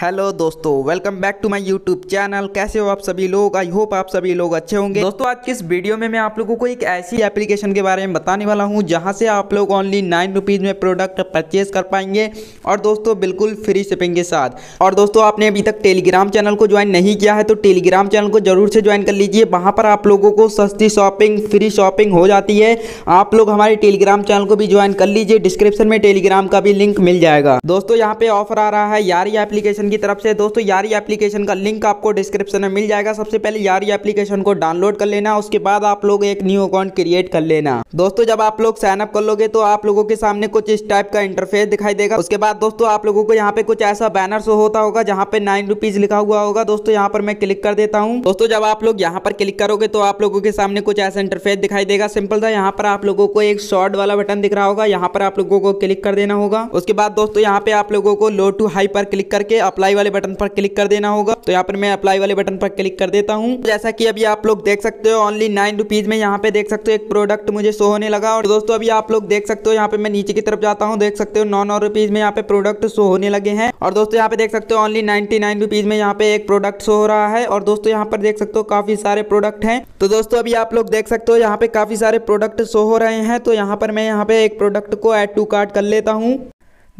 hello दोस्तों welcome back to my YouTube channel कैसे हो आप सभी लोग आई होप आप सभी लोग अच्छे होंगे दोस्तों आज के इस वीडियो में मैं आप लोगों को एक ऐसी एप्लीकेशन के बारे में बताने वाला हूं जहां से आप लोग ओनली नाइन रुपीज़ में प्रोडक्ट परचेज कर पाएंगे और दोस्तों बिल्कुल फ्री शिपिंग के साथ और दोस्तों आपने अभी तक टेलीग्राम चैनल को ज्वाइन नहीं किया है तो टेलीग्राम चैनल को जरूर से ज्वाइन कर लीजिए वहाँ पर आप लोगों को सस्ती शॉपिंग फ्री शॉपिंग हो जाती है आप लोग हमारे टेलीग्राम चैनल को भी ज्वाइन कर लीजिए डिस्क्रिप्शन में टेलीग्राम का भी लिंक मिल जाएगा दोस्तों यहाँ पे ऑफर आ रहा है यार एप्लीकेशन एप्लीकेशन की तरफ से दोस्तों यारी एप्लीकेशन का लिंक आपको डिस्क्रिप्शन में मिल जाएगा सबसे पहले यारी एप्लीकेशन को डाउनलोड कर लेना उसके बाद आप लोग एक न्यू अकाउंट क्रिएट कर लेना दोस्तों जब आप लोग साइन अप कर लोगे तो आप लोगों के सामने कुछ इस टाइप का इंटरफेस दिखाई देगा उसके बाद दोस्तों आप लोगों को यहाँ पे कुछ ऐसा बैनर शो होता होगा जहाँ पे नाइन लिखा हुआ होगा दोस्तों यहाँ पर मैं क्लिक कर देता हूँ दोस्तों जब आप लोग यहाँ पर क्लिक करोगे तो आप लोगों के सामने कुछ ऐसा इंटरफेस दिखाई देगा सिंपल था यहाँ पर आप लोगों को एक शॉर्ट वाला बटन दिख रहा होगा यहाँ पर आप लोगों को क्लिक कर देना होगा उसके बाद दोस्तों यहाँ पे आप लोगों को लो टू हाई पर क्लिक करके अप्लाई वाले बटन पर क्लिक कर देना होगा तो यहाँ पर मैं अप्लाई वाले बटन पर क्लिक कर देता हूँ जैसा की अभी आप लोग देख सकते हो ओनली नाइन रुपीज में यहाँ पे देख सकते हो एक प्रोडक्ट मुझे शो होने लगा और दोस्तों अभी आप लोग देख सकते हो यहाँ पे मैं नीचे की तरफ जाता हूँ देख सकते हो नौ नौ रुपीज में यहाँ पे प्रोडक्ट शो होने लगे हैं और दोस्तों यहाँ पे देख सकते हो ओनली नाइनटी नाइन रुपीज में यहाँ पे एक प्रोडक्ट शो हो रहा है और दोस्तों यहाँ पर देख सकते हो काफी सारे प्रोडक्ट हैं तो दोस्तों अभी आप लोग देख सकते हो यहाँ पे काफी सारे प्रोडक्ट शो हो रहे हैं तो यहाँ पर मैं यहाँ पे एक प्रोडक्ट को एड टू कार्ड कर लेता हूँ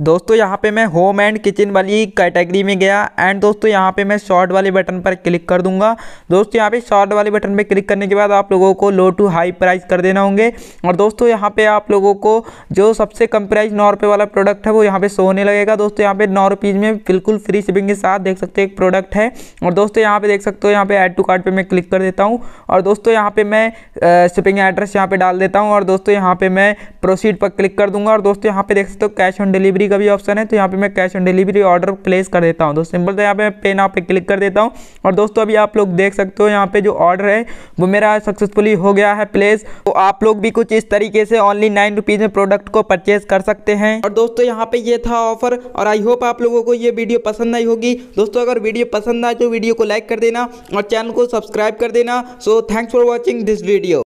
दोस्तों यहाँ पे मैं होम एंड किचन वाली कैटेगरी में गया एंड दोस्तों यहाँ पे मैं शॉर्ट वाले बटन पर क्लिक कर दूंगा दोस्तों यहाँ पे शॉर्ट वाले बटन पे क्लिक करने के बाद आप लोगों को लो टू हाई प्राइस कर देना होंगे और दोस्तों यहाँ पे आप लोगों को जो सबसे कम प्राइस नौ रुपये वाला प्रोडक्ट है वो यहाँ पर सो होने लगेगा दोस्तों यहाँ पर नौ रुपीज़ में बिल्कुल फ्री शिपिंग के साथ देख सकते हो एक प्रोडक्ट है और दोस्तों यहाँ पर देख सकते हो यहाँ पर एड टू कार्ड पर मैं क्लिक कर देता हूँ और दोस्तों यहाँ पर मैं शिपिंग एड्रेस यहाँ पर डाल देता हूँ और दोस्तों यहाँ पर मैं प्रोसीड पर क्लिक कर दूँगा और दोस्तों यहाँ पर देख सकते हो कैश ऑन डिलीवरी डिलीवरी का भी ऑप्शन है तो यहाँ पे मैं cash on delivery order place कर देता हूँ तो सिंपल तो यहाँ पे पे नाव पे क्लिक कर देता हूँ और दोस्तों अभी आप लोग देख सकते हो यहाँ पे जो ऑर्डर है वो मेरा सक्सेसफुली हो गया है प्लेस तो आप लोग भी कुछ इस तरीके से ऑनली नाइन रुपीज़ में प्रोडक्ट को परचेज कर सकते हैं और दोस्तों यहाँ पे ये था ऑफर और आई होप आप लोगों को ये वीडियो पसंद आई होगी दोस्तों अगर वीडियो पसंद आए तो वीडियो को लाइक कर देना और चैनल को सब्सक्राइब कर देना so thanks for watching this video